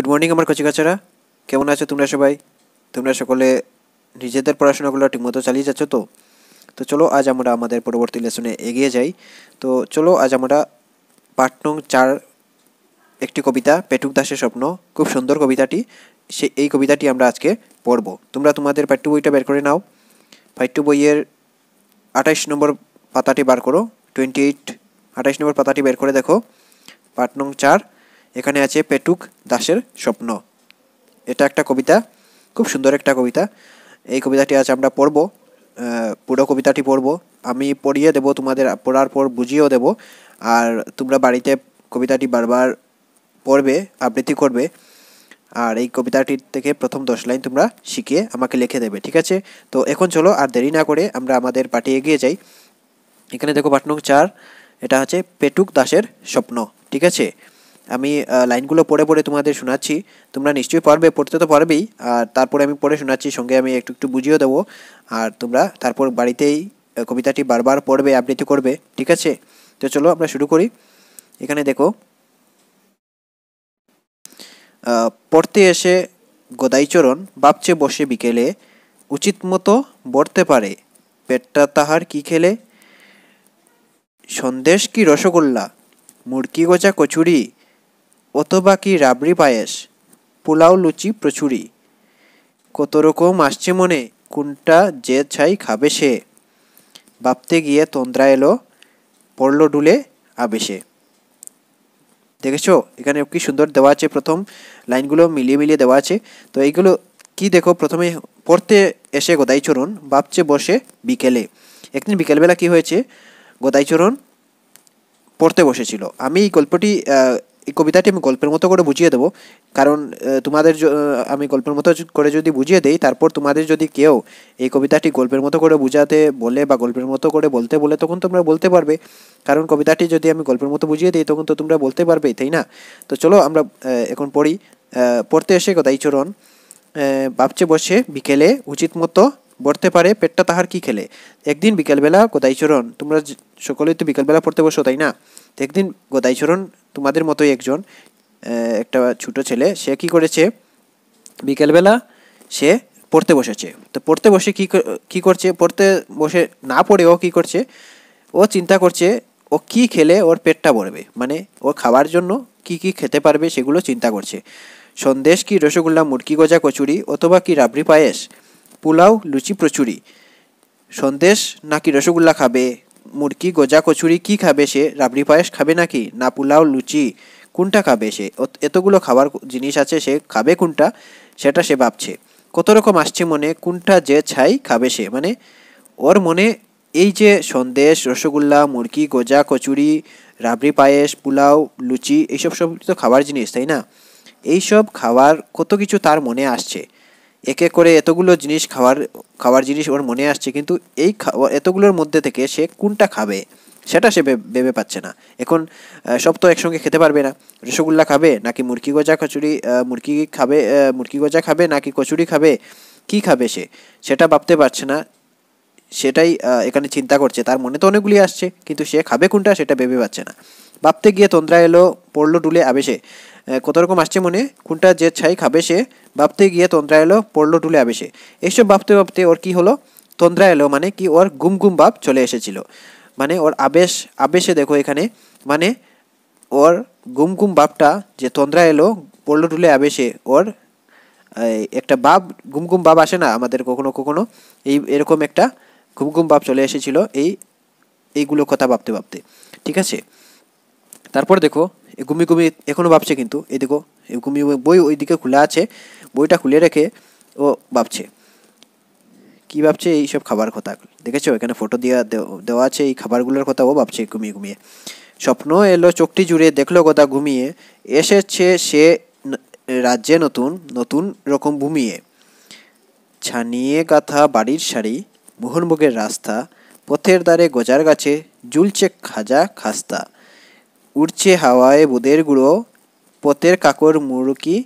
good morning আমার কাছারা কেমন আছো তোমরা সবাই তোমরা সকলে নিজেদের পড়াশোনাগুলো ঠিকমতো চালিয়ে যাচ্ছ তো তো চলো আজ আমরা আমাদের পরবর্তী লেসনে এগিয়ে যাই তো চলো আজ আমরা পাট নং চার একটি কবিতা পেটুক দাসের স্বপ্ন খুব সুন্দর কবিতাটি সে এই কবিতাটি আমরা আজকে পড়ব তোমরা তোমাদের পাঠ্য বইটা বের করে নাও পাঠ্য বইয়ের আঠাইশ নম্বর পাতাটি বার করো টোয়েন্টি এইট আঠাইশ নম্বর পাতাটি বের করে দেখো পাট নং চার এখানে আছে পেটুক দাসের স্বপ্ন এটা একটা কবিতা খুব সুন্দর একটা কবিতা এই কবিতাটি আজ আমরা পড়ব পুরো কবিতাটি পড়ব আমি পড়িয়ে দেব তোমাদের পড়ার পর বুঝিয়েও দেব আর তোমরা বাড়িতে কবিতাটি বারবার পড়বে আবৃত্তি করবে আর এই কবিতাটির থেকে প্রথম দশ লাইন তোমরা শিখে আমাকে লিখে দেবে ঠিক আছে তো এখন চলো আর দেরি না করে আমরা আমাদের পাটি এগিয়ে যাই এখানে দেখো পাঠনক চার এটা হচ্ছে পেটুক দাসের স্বপ্ন ঠিক আছে আমি লাইনগুলো পড়ে পড়ে তোমাদের শোনাচ্ছি তোমরা নিশ্চয়ই পারবে পড়তে তো পারবেই আর তারপরে আমি পড়ে শোনাচ্ছি সঙ্গে আমি একটু একটু বুঝিয়ে দেবো আর তোমরা তারপর বাড়িতেই কবিতাটি বারবার পড়বে আবৃত্তি করবে ঠিক আছে তো চলো আমরা শুরু করি এখানে দেখো পড়তে এসে গদাইচরণ বাপচে বসে বিকেলে উচিত মতো বড়তে পারে পেটটা তাহার কি খেলে সন্দেশ কি রসগোল্লা মুরগি গোজা কচুরি অথবা কি রাবড়ি পায়েস পোলাও লুচি প্রচুরি কত রকম আসছে মনে কোনটা যে ছাই খাবে সে ভাবতে গিয়ে তন্দ্রা এলো পড়ল ডুলে আবেশে দেখেছো এখানে কি সুন্দর দেওয়া আছে প্রথম লাইনগুলো মিলিয়ে মিলিয়ে দেওয়া আছে তো এইগুলো কি দেখো প্রথমে পড়তে এসে গদাইচরণ ভাবছে বসে বিকেলে একদিন বিকেলবেলা কি হয়েছে গদাইচরণ পড়তে বসেছিল আমি এই গল্পটি এই কবিতাটি আমি গল্পের মতো করে বুঝিয়ে দেবো কারণ তোমাদের আমি গল্পের মতো করে যদি বুঝিয়ে দেই তারপর তোমাদের যদি কেউ এই কবিতাটি গল্পের মতো করে বুঝাতে বলে বা গল্পের মতো করে বলতে বলে তখন তোমরা বলতে পারবে কারণ কবিতাটি যদি আমি গল্পের মতো বুঝিয়ে দিই তখন তো তোমরা বলতে পারবে তাই না তো চলো আমরা এখন পড়ি পড়তে এসে কথাই চরণ বাপচে বসে বিকেলে উচিত মতো পড়তে পারে পেটটা তাহার কি খেলে একদিন বিকেলবেলা কোথায় চরণ তোমরা সকলেই তো বিকেলবেলা পড়তে বসো তাই না তো একদিন তোমাদের মতোই একজন একটা ছোটো ছেলে সে কি করেছে বিকেলবেলা সে পড়তে বসেছে তো পড়তে বসে কি কি করছে পড়তে বসে না পড়ে ও কী করছে ও চিন্তা করছে ও কি খেলে ওর পেটটা ভরবে মানে ও খাওয়ার জন্য কি কি খেতে পারবে সেগুলো চিন্তা করছে সন্দেশ কি রসগোল্লা মুরগি গজা কচুরি অথবা কি রাবড়ি পায়েস পোলাও লুচি প্রচুরি সন্দেশ নাকি রসগোল্লা খাবে মুরগি গজা কচুরি কি খাবে সে রাবড়ি পায়েস খাবে নাকি না পোলাও লুচি কোনটা খাবে সে এতগুলো খাবার জিনিস আছে সে খাবে কোনটা সেটা সে ভাবছে কত রকম আসছে মনে কোনটা যে ছাই খাবে সে মানে ওর মনে এই যে সন্দেশ রসগোল্লা মুরগি গজা কচুরি রাবড়ি পায়েস পোলাও লুচি এইসব সব তো খাবার জিনিস তাই না এইসব খাবার কত কিছু তার মনে আসছে একে করে এতগুলো জিনিস খাওয়ার খাওয়ার জিনিস ওর মনে আসছে কিন্তু এই খাওয়া এতগুলোর মধ্যে থেকে সে কোনটা খাবে সেটা সে ভেবে পাচ্ছে না এখন সব তো একসঙ্গে খেতে পারবে না রসগোল্লা খাবে নাকি মুরগি গজা কচুরি মুরগি খাবে মুরগি গজা খাবে নাকি কচুরি খাবে কি খাবে সে সেটা ভাবতে পারছে না সেটাই এখানে চিন্তা করছে তার মনে তো অনেকগুলি আসছে কিন্তু সে খাবে কোনটা সেটা ভেবে পাচ্ছে না ভাবতে গিয়ে তন্দ্রা এলো পড়লো ডুলে আবেশে কত রকম আসছে মনে কোনটা যে ছাই খাবে সে ভাবতে গিয়ে তন্দ্রা এলো পড়লো টুলে আবেশে এইসব ভাবতে ভাবতে ওর কি হলো তন্দ্রা এলো মানে কি ওর গুম গুম ভাব চলে এসেছিল মানে ওর আবেশ আবেশে দেখো এখানে মানে ওর গুম গুম ভাবটা যে তন্দ্রা এলো পড়লো টুলে আবেশে ওর একটা বাপ গুমগুম বাপ আসে না আমাদের কখনো কখনো এই এরকম একটা ঘুমঘুম ভাব চলে এসেছিল এই এইগুলো কথা ভাবতে ভাবতে ঠিক আছে তারপর দেখো গুমি গুমি এখনও ভাবছে কিন্তু এই দেখো গুমি বই ওইদিকে খোলা আছে বইটা খুলে রেখে ও ভাবছে কী ভাবছে এইসব খাবার কথা দেখেছো এখানে ফটো দেওয়া দেওয়া আছে এই খাবারগুলোর কথা ও ভাবছে ঘুমিয়ে ঘুমিয়ে স্বপ্ন এলো চোখটি জুড়ে দেখলো কথা ঘুমিয়ে এসেছে সে রাজ্যে নতুন নতুন রকম ভূমিয়ে ছানিয়ে গাথা বাড়ির শাড়ি মোহনভোগের রাস্তা পথের দ্বারে গজার গাছে ঝুলছে খাজা খাস্তা উড়ছে হাওয়ায় বুদের গুঁড়ো পথের কাকর মুরুকি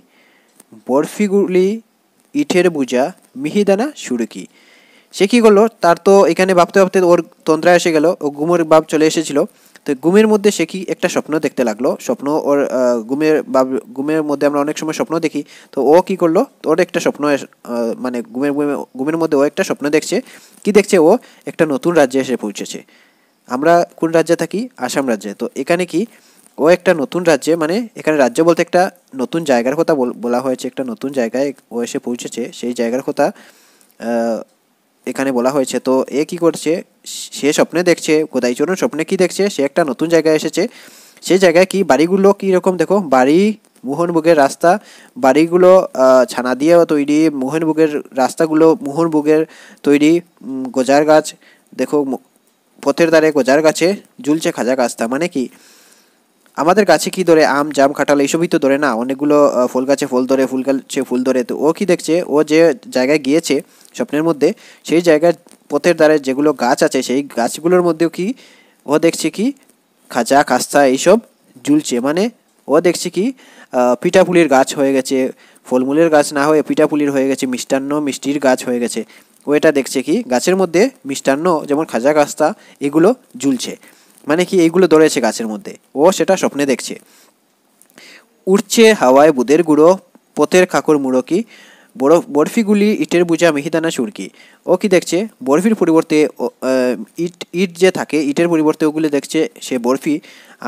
বরফিগুলি ইটের বুজা মিহিদানা সুরুকি সে কী করলো তার তো এখানে ভাবতে ভাবতে ওর তন্দ্রা এসে গেল ও গুমের বাপ চলে এসেছিল তো গুমের মধ্যে সে কি একটা স্বপ্ন দেখতে লাগলো স্বপ্ন ওর গুমের বাপ গুমের মধ্যে আমরা অনেক সময় স্বপ্ন দেখি তো ও কি করলো ওর একটা স্বপ্ন মানে গুমের গুমের মধ্যে ও একটা স্বপ্ন দেখছে কি দেখছে ও একটা নতুন রাজ্যে এসে পৌঁছেছে আমরা কোন রাজ্যে থাকি আসাম রাজ্যে তো এখানে কি ও একটা নতুন রাজ্যে মানে এখানে রাজ্য বলতে একটা নতুন জায়গার কথা বলা হয়েছে একটা নতুন জায়গায় ও এসে পৌঁছেছে সেই জায়গার কথা এখানে বলা হয়েছে তো এ কি করছে সে স্বপ্নে দেখছে চরণ স্বপ্নে কি দেখছে সে একটা নতুন জায়গায় এসেছে সেই জায়গায় কি বাড়িগুলো কী রকম দেখো বাড়ি মোহনভোগের রাস্তা বাড়িগুলো ছানা দিয়ে তৈরি মোহনভোগের রাস্তাগুলো মোহনভোগের তৈরি গজার গাছ দেখো পথের দ্বারে গোজার গাছে ঝুলছে খাজা কাস্তা মানে কি আমাদের গাছে কি ধরে আম জাম খাটাল এইসবই তো ধরে না অনেকগুলো ফুল গাছে ফল ধরে ফুল গাছে ফুল ধরে তো ও কি দেখছে ও যে জায়গায় গিয়েছে স্বপ্নের মধ্যে সেই জায়গার পথের দ্বারে যেগুলো গাছ আছে সেই গাছগুলোর মধ্যেও কি ও দেখছে কি খাজা খাস্তা এইসব ঝুলছে মানে ও দেখছে কি পিঠাপুলির গাছ হয়ে গেছে ফলমূলের গাছ না হয়ে পিঠাপুলির হয়ে গেছে মিষ্টান্ন মিষ্টির গাছ হয়ে গেছে ওয়েটা দেখছে কি গাছের মধ্যে মিষ্টান্ন যেমন খাজা গাছটা এগুলো ঝুলছে মানে কি এইগুলো ধরেছে গাছের মধ্যে ও সেটা স্বপ্নে দেখছে উড়ছে হাওয়ায় বুধের গুঁড়ো পথের কাকুর মুড়কি বড় বরফিগুলি ইটের বোঝা মিহিদানা সুরকি ও কি দেখছে বরফির পরিবর্তে ইট ইট যে থাকে ইটের পরিবর্তে ওগুলো দেখছে সে বরফি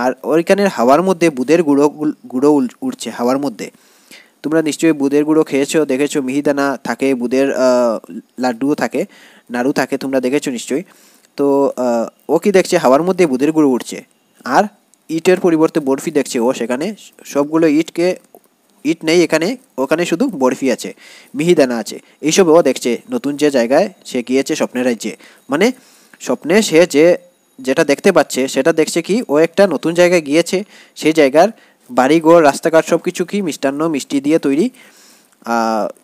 আর ওইখানের হাওয়ার মধ্যে বুধের গুঁড়ো গুঁড়ো উড়ছে হাওয়ার মধ্যে তোমরা নিশ্চয়ই বুধের গুঁড়ো খেয়েছো দেখেছো মিহিদানা থাকে বুধের লাড্ডুও থাকে নাড়ু থাকে তোমরা দেখেছো নিশ্চয়ই তো ও কি দেখছে হাওয়ার মধ্যে বুধের গুঁড়ো উঠছে আর ইটের পরিবর্তে বরফি দেখছে ও সেখানে সবগুলো ইটকে ইট নেই এখানে ওখানে শুধু বরফি আছে মিহিদানা আছে এইসব ও দেখছে নতুন যে জায়গায় সে গিয়েছে স্বপ্নের রাজ্যে মানে স্বপ্নে সে যে যেটা দেখতে পাচ্ছে সেটা দেখছে কি ও একটা নতুন জায়গায় গিয়েছে সেই জায়গার বাড়িঘর রাস্তাঘাট সব কিছু কি মিষ্টান্ন মিষ্টি দিয়ে তৈরি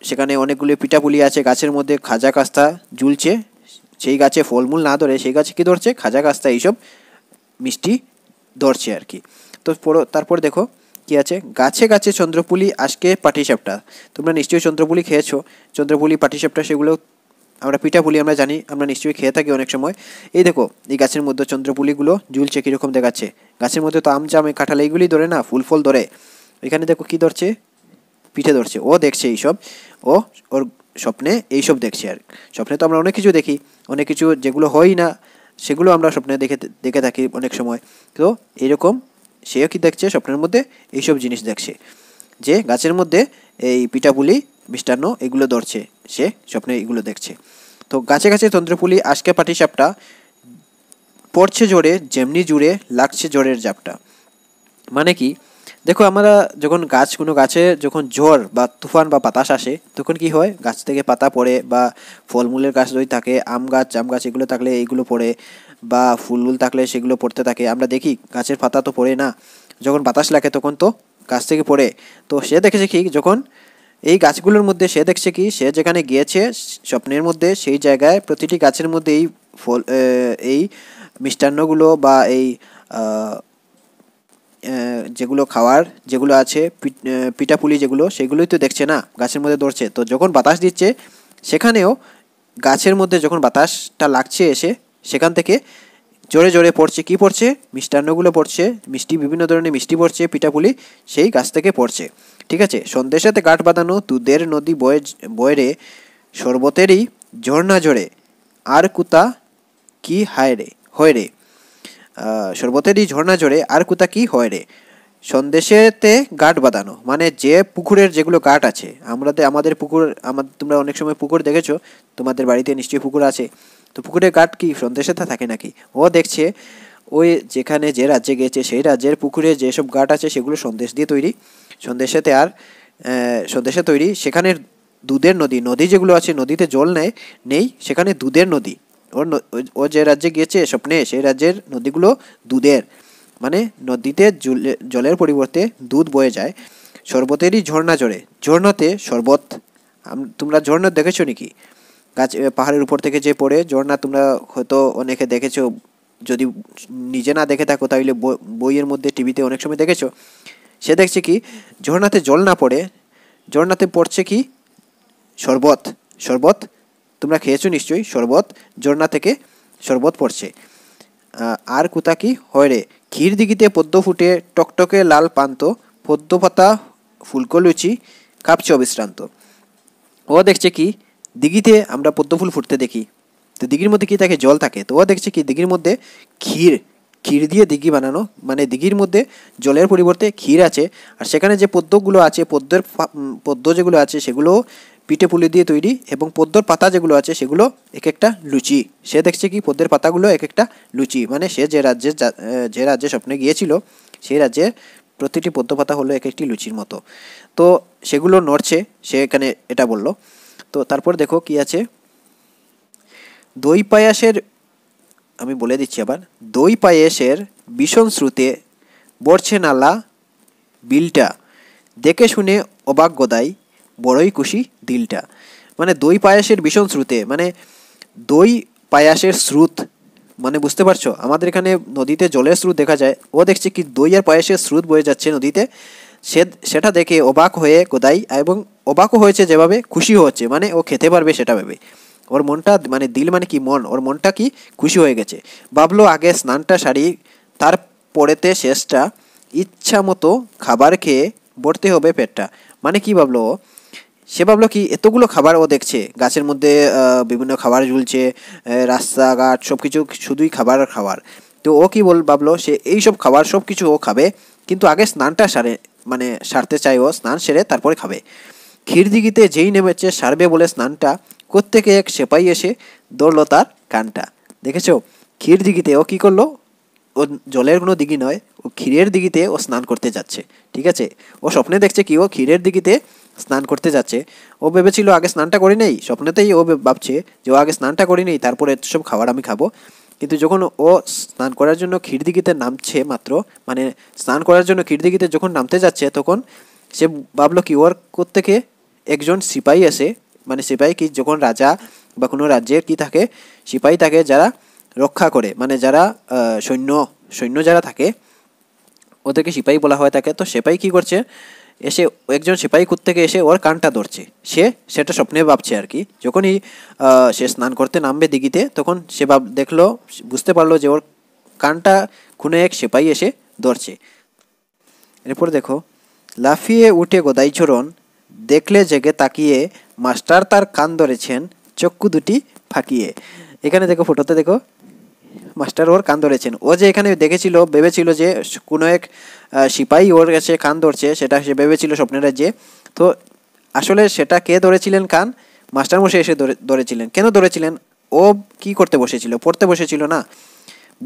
সেখানে অনেকগুলি পিঠাপুলি আছে গাছের মধ্যে খাজা কাস্তা ঝুলছে সেই গাছে ফলমূল না ধরে সেই গাছে কী ধরছে খাজা কাস্তা এইসব মিষ্টি ধরছে আর কি তো তারপর দেখো কী আছে গাছে গাছে চন্দ্রপুলি আজকে পাটিসাপটা তোমরা নিশ্চয়ই চন্দ্রপুলি খেয়েছো চন্দ্রপুলি পাটিসাপটা সেগুলো আমরা পিঠাপুলি আমরা জানি আমরা নিশ্চয়ই খেয়ে থাকি অনেক সময় এই দেখো এই গাছের মধ্যে চন্দ্রপুলিগুলো ঝুলছে কীরকম দেখাচ্ছে গাছের মধ্যে তো আম জাম কাঁঠাল এইগুলি ধরে না ফুল ফল ধরে এখানে দেখো কি ধরছে পিঠে ধরছে ও দেখছে এইসব ও ওর স্বপ্নে এইসব দেখছে আর স্বপ্নে তো আমরা অনেক কিছু দেখি অনেক কিছু যেগুলো হয় না সেগুলো আমরা স্বপ্নে দেখে দেখে থাকি অনেক সময় তো এরকম সেও কি দেখছে স্বপ্নের মধ্যে এইসব জিনিস দেখছে যে গাছের মধ্যে এই পিঠাপুলি মিষ্টান্ন এগুলো ধরছে সে স্বপ্নে এগুলো দেখছে তো গাছে গাছে তন্ত্রপুলি আজকে সাপটা পড়ছে জোরে যেমনি জুড়ে লাগছে জোরের জাপটা মানে কি দেখো আমরা যখন গাছ কোনো গাছে যখন জ্বর বা তুফান বা বাতাস আসে তখন কি হয় গাছ থেকে পাতা পড়ে বা ফলমূলের গাছ যদি থাকে আম গাছ জাম গাছ এগুলো থাকলে এইগুলো পড়ে বা ফুলগুল থাকলে সেগুলো পড়তে থাকে আমরা দেখি গাছের পাতা তো পড়ে না যখন বাতাস লাগে তখন তো গাছ থেকে পড়ে তো সে দেখেছে কি যখন এই গাছগুলোর মধ্যে সে দেখছে কি সে যেখানে গিয়েছে স্বপ্নের মধ্যে সেই জায়গায় প্রতিটি গাছের মধ্যে এই ফল এই মিষ্টান্নগুলো বা এই যেগুলো খাওয়ার যেগুলো আছে পিঠাপুলি যেগুলো সেগুলোই তো দেখছে না গাছের মধ্যে ধরছে তো যখন বাতাস দিচ্ছে সেখানেও গাছের মধ্যে যখন বাতাসটা লাগছে এসে সেখান থেকে জোরে জোরে পড়ছে কি পড়ছে মিষ্টান্নগুলো পড়ছে মিষ্টি বিভিন্ন ধরনের মিষ্টি পড়ছে পিঠাপুলি সেই গাছ থেকে পড়ছে ঠিক আছে সাথে গাঠ বাঁধানো দুধের নদী বয়ে বয়েরে শরবতেরই ঝর্ণা ঝরে আর কুতা কি হায় রে হয় রে সর্বতেরই ঝর্ণা জোরে আর কোথা কি হয় রে সন্দেশেতে গাঁট বাঁধানো মানে যে পুকুরের যেগুলো গাঁট আছে আমরা আমাদের পুকুর আমার তোমরা অনেক সময় পুকুর দেখেছো তোমাদের বাড়িতে নিশ্চয়ই পুকুর আছে তো পুকুরের গাঁট কি সন্দেশে তা থাকে নাকি ও দেখছে ওই যেখানে যে রাজ্যে গেছে সেই রাজ্যের পুকুরে যেসব গাঁট আছে সেগুলো সন্দেশ দিয়ে তৈরি সন্দেশেতে আর সন্দেশে তৈরি সেখানের দুধের নদী নদী যেগুলো আছে নদীতে জল নেয় নেই সেখানে দুধের নদী ওর ও যে রাজ্যে গিয়েছে স্বপ্নে সেই রাজ্যের নদীগুলো দুধের মানে নদীতে জলের পরিবর্তে দুধ বয়ে যায় শরবতেরই ঝর্ণা জড়ে ঝর্ণাতে শরবত তোমরা ঝর্ণা দেখেছো নাকি গাছ পাহাড়ের উপর থেকে যে পড়ে ঝর্ণা তোমরা হয়তো অনেকে দেখেছো যদি নিজে না দেখে থাকো তাহলে বইয়ের মধ্যে টিভিতে অনেক সময় দেখেছো সে দেখছে কি ঝর্ণাতে জল না পড়ে ঝর্ণাতে পড়ছে কি শরবত শরবত তোমরা খেয়েছো নিশ্চয়ই শরবত ঝর্ণা থেকে শরবত পড়ছে আর কুতাকি হয় রে ক্ষীর দিঘিতে পদ্ম ফুটে টকটকে লাল পান্ত পদ্ম পাতা ফুলকো লুচি কাঁপছে অবিশ্রান্ত ও দেখছে কি দিঘিতে আমরা পদ্ম ফুল ফুটতে দেখি তো দিঘির মধ্যে কি থাকে জল থাকে তো ও দেখছে কি দিঘির মধ্যে ক্ষীর ক্ষীর দিয়ে দিঘি বানানো মানে দিঘির মধ্যে জলের পরিবর্তে ক্ষীর আছে আর সেখানে যে পদ্মগুলো আছে পদ্মের পদ্ম যেগুলো আছে সেগুলো পিঠে পুলি দিয়ে তৈরি এবং পদ্মর পাতা যেগুলো আছে সেগুলো এক একটা লুচি সে দেখছে কি পদ্মের পাতাগুলো এক একটা লুচি মানে সে যে রাজ্যে যে রাজ্যে স্বপ্নে গিয়েছিল সেই রাজ্যের প্রতিটি পদ্ম পাতা হলো এক একটি লুচির মতো তো সেগুলো নড়ছে সে এখানে এটা বলল তো তারপর দেখো কি আছে দই পায়াসের আমি বলে দিচ্ছি আবার দই পায়েসের ভীষণ শ্রুতে বর্ছে নালা বিলটা দেখে শুনে অবাক গদাই বড়ই খুশি দিলটা মানে দই পায়াসের ভীষণ স্রোতে মানে দই পায়াসের স্রোত মানে বুঝতে পারছো আমাদের এখানে নদীতে জলের স্রোত দেখা যায় ও দেখছে কি দই আর পায়াসের স্রোত বয়ে যাচ্ছে নদীতে সে সেটা দেখে অবাক হয়ে গোদাই এবং অবাকও হয়েছে যেভাবে খুশি হচ্ছে মানে ও খেতে পারবে সেটা ভেবে ওর মনটা মানে দিল মানে কি মন ওর মনটা কি খুশি হয়ে গেছে বাবলো আগে স্নানটা সারি তার শেষটা ইচ্ছা মতো খাবার খেয়ে ভরতে হবে পেটটা মানে কি ভাবলো সে ভাবলো কি এতগুলো খাবার ও দেখছে গাছের মধ্যে বিভিন্ন খাবার ঝুলছে রাস্তাঘাট সব কিছু শুধুই খাবার খাবার তো ও কি বল ভাবলো সে এই সব খাবার সব কিছু ও খাবে কিন্তু আগে স্নানটা সারে মানে সারতে চাই ও স্নান সেরে তারপরে খাবে ক্ষীরদিঘিতে যেই নেমেছে সারবে বলে স্নানটা কোত্থেকে এক সেপাই এসে দৌড়লো তার কানটা দেখেছো ক্ষীরদিঘিতে ও কী করলো ও জলের কোনো দিঘি নয় ও ক্ষীরের দিঘিতে ও স্নান করতে যাচ্ছে ঠিক আছে ও স্বপ্নে দেখছে কি ও ক্ষীরের দিঘিতে স্নান করতে যাচ্ছে ও ভেবেছিল আগে স্নানটা করি নেই স্বপ্নেতেই ও ভাবছে যে ও আগে স্নানটা করি নেই তারপরে এত সব খাবার আমি খাবো কিন্তু যখন ও স্নান করার জন্য ক্ষীরদিঘিতে নামছে মাত্র মানে স্নান করার জন্য ক্ষীরদিঘিতে যখন নামতে যাচ্ছে তখন সে ভাবলো কি ওর থেকে একজন সিপাহি আসে মানে সিপাহি কি যখন রাজা বা কোনো রাজ্যের কি থাকে সিপাহী থাকে যারা রক্ষা করে মানে যারা সৈন্য সৈন্য যারা থাকে ওদেরকে সিপাহী বলা হয় তাকে তো সেপাই কি করছে এসে একজন সিপাহী কুত থেকে এসে ওর কানটা ধরছে সে সেটা স্বপ্নে ভাবছে আর কি যখনই সে স্নান করতে নামবে দিঘিতে তখন সে ভাব দেখলো বুঝতে পারলো যে ওর কানটা খুনে এক সিপাহী এসে ধরছে এরপর দেখো লাফিয়ে উঠে গদাইচরণ দেখলে জেগে তাকিয়ে মাস্টার তার কান ধরেছেন চক্ষু দুটি ফাঁকিয়ে এখানে দেখো ফটোতে দেখো মাস্টার ওর কান ধরেছেন ও যে এখানে দেখেছিল ভেবেছিল যে কোনো এক সিপাহী ওর কাছে কান ধরছে সেটা সে ভেবেছিল স্বপ্নেরা যে তো আসলে সেটা কে ধরেছিলেন কান মাস্টার মশাই এসে ধরেছিলেন কেন ধরেছিলেন ও কি করতে বসেছিল পড়তে বসেছিল না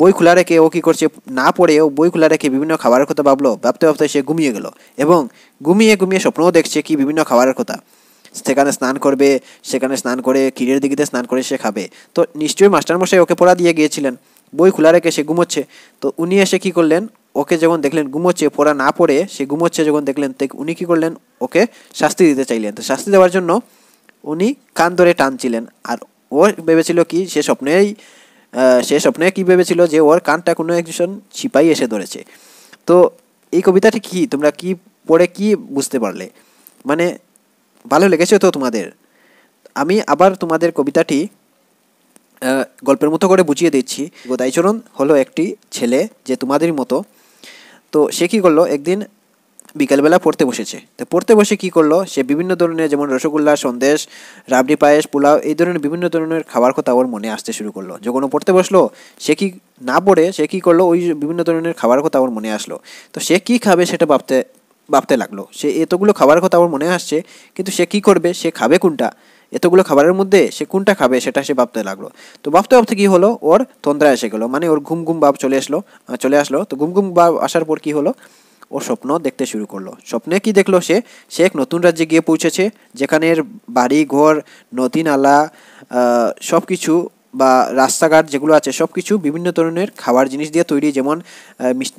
বই খোলা রেখে ও কী করছে না পড়ে ও বই খোলা রেখে বিভিন্ন খাবারের কথা ভাবলো ভাবতে ভাবতে সে ঘুমিয়ে গেল এবং ঘুমিয়ে ঘুমিয়ে স্বপ্নও দেখছে কি বিভিন্ন খাবারের কথা সেখানে স্নান করবে সেখানে স্নান করে ক্ষীরের দিকে স্নান করে সে খাবে তো নিশ্চয়ই মাস্টারমশাই ওকে পড়া দিয়ে গিয়েছিলেন বই খোলা রেখে সে ঘুমোচ্ছে তো উনি এসে কি করলেন ওকে যখন দেখলেন ঘুমোচ্ছে পড়া না পড়ে সে ঘুমোচ্ছে যখন দেখলেন তো উনি কী করলেন ওকে শাস্তি দিতে চাইলেন তো শাস্তি দেওয়ার জন্য উনি কান ধরে টানছিলেন আর ও ভেবেছিল কি সে স্বপ্নেই সে স্বপ্নে কী ভেবেছিল যে ওর কানটা কোনো একজন সিপাই এসে ধরেছে তো এই কবিতাটি কি তোমরা কি পড়ে কি বুঝতে পারলে মানে ভালো লেগেছে তো তোমাদের আমি আবার তোমাদের কবিতাটি গল্পের মতো করে বুঝিয়ে দিচ্ছি গোদাইচরণ হলো একটি ছেলে যে তোমাদের মতো তো সে কী করলো একদিন বিকালবেলা পড়তে বসেছে তো পড়তে বসে কি করলো সে বিভিন্ন ধরনের যেমন রসগোল্লা সন্দেশ রাবড়ি পায়েস পোলাও এই ধরনের বিভিন্ন ধরনের খাবার কথা ওর মনে আসতে শুরু করলো যখন পড়তে বসলো সে কি না পড়ে সে কি করলো ওই বিভিন্ন ধরনের খাবার কথা ওর মনে আসলো তো সে কি খাবে সেটা ভাবতে ভাবতে লাগলো সে এতগুলো খাবারের কথা আমার মনে আসছে কিন্তু সে কি করবে সে খাবে কোনটা এতগুলো খাবারের মধ্যে সে কোনটা খাবে সেটা সে ভাবতে লাগলো তো ভাবতে ভাবতে কী হলো ওর তন্দ্রা এসে গেলো মানে ওর ঘুম ঘুম ভাব চলে আসলো চলে আসলো তো ঘুম ঘুম ভাব আসার পর কী হলো ওর স্বপ্ন দেখতে শুরু করলো স্বপ্নে কি দেখলো সে সে এক নতুন রাজ্যে গিয়ে পৌঁছেছে যেখানের বাড়ি ঘর নদী নালা সব কিছু বা রাস্তাঘাট যেগুলো আছে সব কিছু বিভিন্ন ধরনের খাবার জিনিস দিয়ে তৈরি যেমন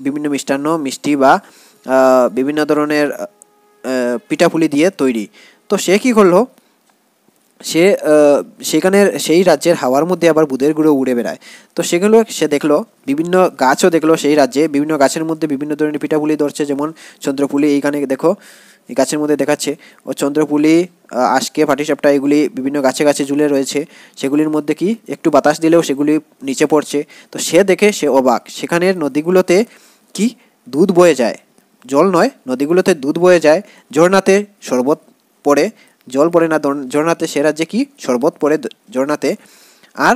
বিভিন্ন মিষ্টান্ন মিষ্টি বা বিভিন্ন ধরনের পিঠাপুলি দিয়ে তৈরি তো সে কী করলো সে সেখানের সেই রাজ্যের হাওয়ার মধ্যে আবার বুধের গুঁড়ো উড়ে বেড়ায় তো সেগুলো সে দেখলো বিভিন্ন গাছও দেখলো সেই রাজ্যে বিভিন্ন গাছের মধ্যে বিভিন্ন ধরনের পিঠাপুলি ধরছে যেমন চন্দ্রপুলি এইখানে দেখো এই গাছের মধ্যে দেখাচ্ছে ও চন্দ্রপুলি আজকে পাটিসাপটা এগুলি বিভিন্ন গাছে গাছে ঝুলে রয়েছে সেগুলির মধ্যে কি একটু বাতাস দিলেও সেগুলি নিচে পড়ছে তো সে দেখে সে অবাক সেখানের নদীগুলোতে কি দুধ বয়ে যায় জল নয় নদীগুলোতে দুধ বয়ে যায় ঝর্ণাতে শরবত পড়ে জল পড়ে না ঝর্ণাতে সে রাজ্যে কি শরবত পড়ে ঝর্ণাতে আর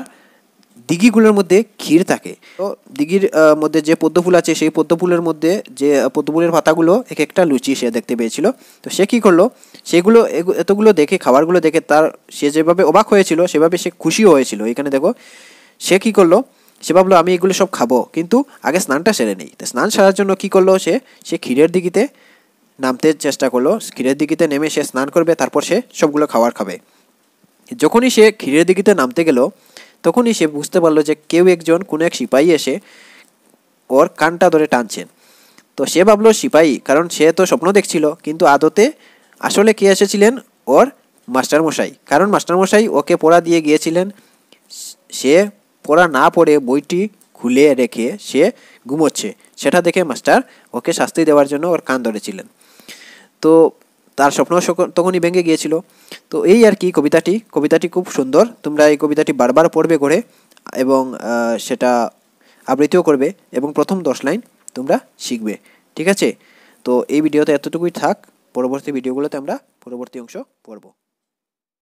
দিঘিগুলোর মধ্যে ক্ষীর থাকে তো দিঘির মধ্যে যে পদ্ম ফুল আছে সেই পদ্ম ফুলের মধ্যে যে পদ্ম ফুলের পাতাগুলো এক একটা লুচি সে দেখতে পেয়েছিল তো সে কী করলো সেগুলো এতগুলো দেখে খাবারগুলো দেখে তার সে যেভাবে অবাক হয়েছিল সেভাবে সে খুশিও হয়েছিল এখানে দেখো সে কী করলো সে ভাবলো আমি এগুলো সব খাবো কিন্তু আগে স্নানটা সেরে নেই তো স্নান সারার জন্য কি করলো সে সে ক্ষীরের দিঘিতে নামতে চেষ্টা করলো ক্ষীরের দিঘিতে নেমে সে স্নান করবে তারপর সে সবগুলো খাবার খাবে যখনই সে ক্ষীরের দিঘিতে নামতে গেল তখনই সে বুঝতে পারলো যে কেউ একজন কোনো এক সিপাহী এসে ওর কানটা ধরে টানছেন তো সে ভাবলো সিপাহী কারণ সে তো স্বপ্ন দেখছিল কিন্তু আদতে আসলে কে এসেছিলেন ওর মাস্টারমশাই কারণ মাস্টারমশাই ওকে পড়া দিয়ে গিয়েছিলেন সে পড়া না পড়ে বইটি খুলে রেখে সে ঘুমোচ্ছে সেটা দেখে মাস্টার ওকে শাস্তি দেওয়ার জন্য ওর কান ধরেছিলেন তো তার স্বপ্ন তখনই ভেঙে গিয়েছিল তো এই আর কি কবিতাটি কবিতাটি খুব সুন্দর তোমরা এই কবিতাটি বারবার পড়বে করে এবং সেটা আবৃত্তিও করবে এবং প্রথম দশ লাইন তোমরা শিখবে ঠিক আছে তো এই ভিডিওতে এতটুকুই থাক পরবর্তী ভিডিওগুলোতে আমরা পরবর্তী অংশ পড়বো